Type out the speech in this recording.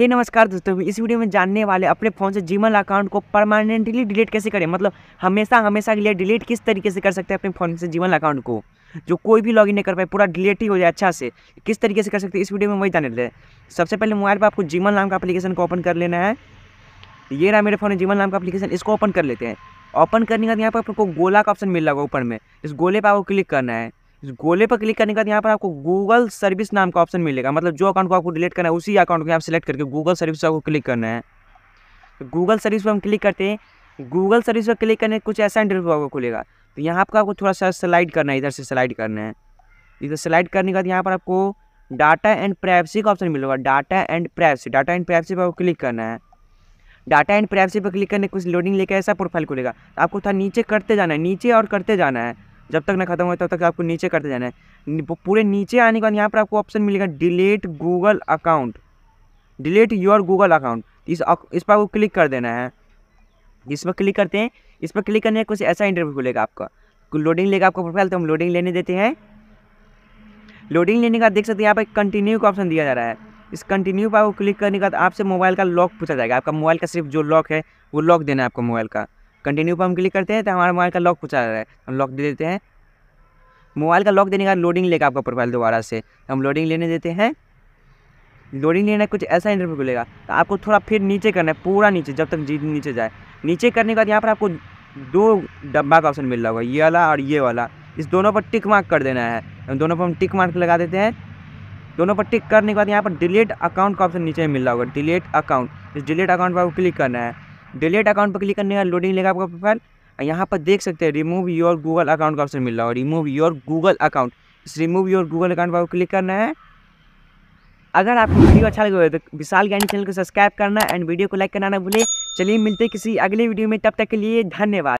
हे नमस्कार दोस्तों इस वीडियो में जानने वाले अपने फ़ोन से जीमेल अकाउंट को परमानेंटली डिलीट कैसे करें मतलब हमेशा हमेशा के लिए डिलीट किस तरीके से कर सकते हैं अपने फ़ोन से जीमेल अकाउंट को जो कोई भी लॉगिन नहीं कर पाए पूरा डिलीट ही हो जाए अच्छा से किस तरीके से कर सकते हैं इस वीडियो में वही जाने लें सबसे पहले मोबाइल पर आपको जीमेल नाम का अपलीकेशन को ओपन कर लेना है ये रहा मेरे फ़ोन जीवन जीमेल नाम का अपलीकेशन इसको ओपन कर लेते हैं ओपन करने के बाद यहाँ पर आपको गोला का ऑप्शन मिल रहा होगा ऊपर में इस गोले पर आपको क्लिक करना है इस गोले पर क्लिक करने के बाद यहाँ पर आपको गूगल सर्विस नाम का ऑप्शन मिलेगा मतलब जो अकाउंट को आपको डिलीट करना है उसी अकाउंट को आप सेलेक्ट करके गूगल सर्विस आपको क्लिक करना है तो गूगल सर्विस पर हम क्लिक करते हैं गूगल सर्विस पर क्लिक करने कुछ ऐसा इंटरव्यू आपको खुलेगा तो यहाँ पर आपको थोड़ा सा स्लाइड करना है इधर से स्लाइड करना है इधर स्लाइड करने के बाद यहाँ पर आपको डाटा एंड प्राइवेसी का ऑप्शन मिलेगा data and privacy data and privacy पर आपको क्लिक करना है डाटा एंड प्राइवेसी पर क्लिक करने कुछ लोडिंग लेकर ऐसा प्रोफाइल खुलेगा तो आपको थोड़ा नीचे करते जाना है नीचे और करते जाना है जब तक ना खत्म हो तब तक आपको नीचे करते जाना है पूरे नीचे आने के बाद यहाँ पर आपको ऑप्शन मिलेगा delete Google account delete your Google account इस इस पर आपको क्लिक कर देना है इस पर क्लिक करते हैं इस पर क्लिक करने कुछ ऐसा इंटरव्यू खुलेगा आपका लोडिंग लेगा आपका प्रोफाइल तो हम लोडिंग लेने देते हैं लोडिंग लेने का देख सकते हैं यहाँ पर कंटिन्यू का ऑप्शन दिया जा रहा है इस कंटिन्यू पर आपको क्लिक करने के बाद आपसे मोबाइल का लॉक पूछा जाएगा आपका मोबाइल का सिर्फ जो लॉक है वो लॉक देना है आपको मोबाइल का कंटिन्यू पर हम क्लिक करते हैं तो हमारा मोबाइल का लॉक पूछा रहा है हम लॉक दे देते हैं मोबाइल का लॉक देने का लोडिंग लेगा आपका प्रोफाइल दोबारा से तो हम लोडिंग लेने देते हैं लोडिंग लेना कुछ ऐसा इंटरव्यू खुलेगा तो आपको थोड़ा फिर नीचे करना है पूरा नीचे जब तक जीत नीचे जाए नीचे करने के बाद यहाँ पर आपको दो डब्बा का ऑप्शन मिल रहा होगा ये वाला और ये वाला इस दोनों पर टिक मार्क कर देना है हम दोनों पर हम टिक मार्क लगा देते हैं दोनों पर टिक करने के बाद यहाँ पर डिलीट अकाउंट का ऑप्शन नीचे मिल रहा होगा डिलीट अकाउंट इस डिलीट अकाउंट पर आपको क्लिक करना है डिलीट अकाउंट पर क्लिक करने का लोडिंग लेगा आपका प्रोफाइल यहाँ पर देख सकते हैं रिमूव योर गूगल अकाउंट का ऑप्शन मिल रहा है remove your Google account remove your Google account पर क्लिक करना है अगर आपको वीडियो अच्छा लगे तो विशाल ज्ञानी चैनल को सब्सक्राइब करना एंड वीडियो को लाइक करना ना भूलें चलिए मिलते किसी अगले वीडियो में तब तक के लिए धन्यवाद